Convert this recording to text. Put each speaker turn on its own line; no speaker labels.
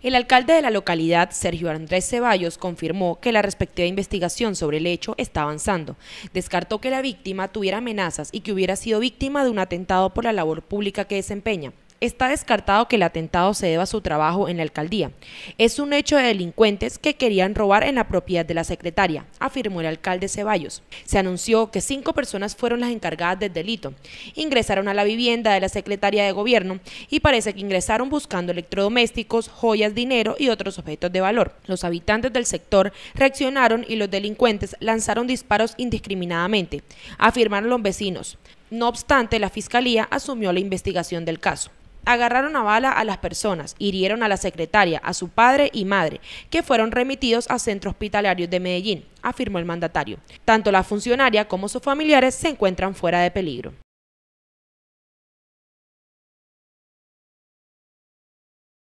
El alcalde de la localidad, Sergio Andrés Ceballos, confirmó que la respectiva investigación sobre el hecho está avanzando. Descartó que la víctima tuviera amenazas y que hubiera sido víctima de un atentado por la labor pública que desempeña está descartado que el atentado se deba a su trabajo en la alcaldía. Es un hecho de delincuentes que querían robar en la propiedad de la secretaria, afirmó el alcalde Ceballos. Se anunció que cinco personas fueron las encargadas del delito. Ingresaron a la vivienda de la secretaria de gobierno y parece que ingresaron buscando electrodomésticos, joyas, dinero y otros objetos de valor. Los habitantes del sector reaccionaron y los delincuentes lanzaron disparos indiscriminadamente, afirmaron los vecinos. No obstante, la Fiscalía asumió la investigación del caso agarraron a bala a las personas, hirieron a la secretaria, a su padre y madre, que fueron remitidos a centros hospitalarios de Medellín, afirmó el mandatario. Tanto la funcionaria como sus familiares se encuentran fuera de peligro.